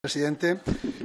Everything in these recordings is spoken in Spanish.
Presidente,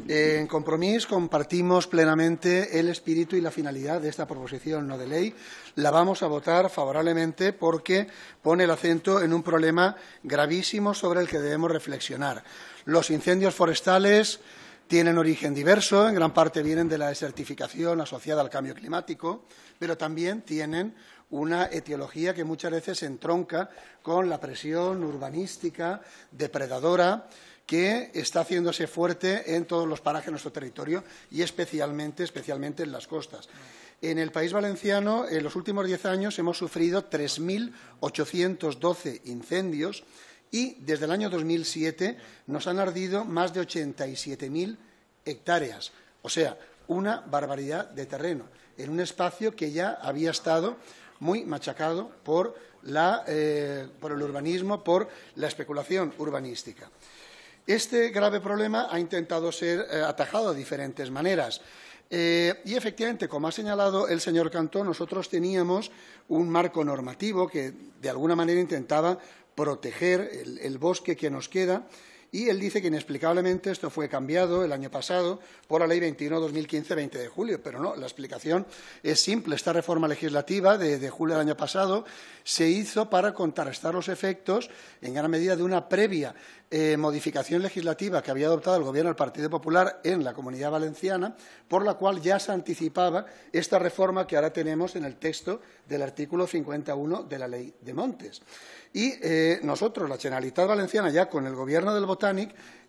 eh, en compromiso compartimos plenamente el espíritu y la finalidad de esta proposición no de ley. La vamos a votar favorablemente porque pone el acento en un problema gravísimo sobre el que debemos reflexionar. Los incendios forestales tienen origen diverso, en gran parte vienen de la desertificación asociada al cambio climático, pero también tienen una etiología que muchas veces se entronca con la presión urbanística depredadora que está haciéndose fuerte en todos los parajes de nuestro territorio y especialmente, especialmente en las costas. En el País Valenciano, en los últimos diez años, hemos sufrido 3.812 incendios y desde el año 2007 nos han ardido más de 87.000 hectáreas. O sea, una barbaridad de terreno en un espacio que ya había estado muy machacado por eh, el urbanismo, por la especulación urbanística. Este grave problema ha intentado ser eh, atajado de diferentes maneras. Eh, y efectivamente, como ha señalado el señor Cantón, nosotros teníamos un marco normativo que de alguna manera intentaba proteger el bosque que nos queda y él dice que inexplicablemente esto fue cambiado el año pasado por la Ley 21-2015, 20 de julio. Pero no, la explicación es simple. Esta reforma legislativa de, julio del año pasado se hizo para contrarrestar los efectos, en gran medida, de una previa eh, modificación legislativa que había adoptado el Gobierno del Partido Popular en la Comunidad Valenciana, por la cual ya se anticipaba esta reforma que ahora tenemos en el texto del artículo 51 de la Ley de Montes. Y eh, nosotros, la Generalitat Valenciana, ya con el Gobierno del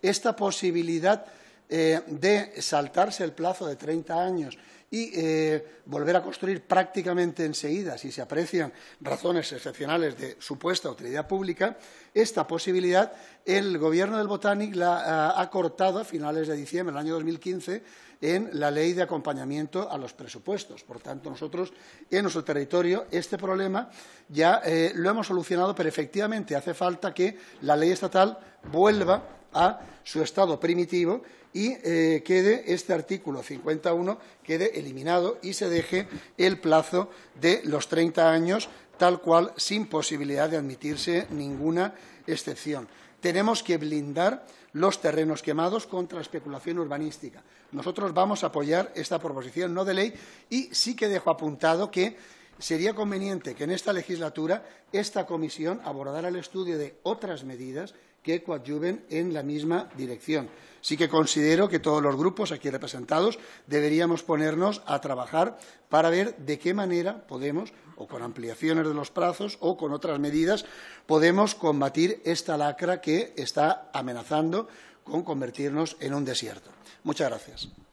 esta posibilidad eh, de saltarse el plazo de treinta años y eh, volver a construir prácticamente enseguida, si se aprecian razones excepcionales de supuesta utilidad pública, esta posibilidad el Gobierno del Botánic la eh, ha, cortado a finales de diciembre del año 2015 en la ley de acompañamiento a los presupuestos. Por tanto, nosotros en nuestro territorio este problema ya lo hemos solucionado, pero efectivamente hace falta que la ley estatal vuelva a su estado primitivo y eh, quede este artículo 51 quede eliminado y se deje el plazo de los 30 años tal cual sin posibilidad de admitirse ninguna excepción. Tenemos que blindar los terrenos quemados contra especulación urbanística. Nosotros vamos a apoyar esta proposición no de ley y sí que dejo apuntado que sería conveniente que en esta legislatura esta comisión abordara el estudio de otras medidas que coadyuven en la misma dirección. Sí que considero que todos los grupos aquí representados deberíamos ponernos a trabajar para ver de qué manera podemos, o con ampliaciones de los plazos o con otras medidas, podemos combatir esta lacra que está amenazando con convertirnos en un desierto. Muchas gracias.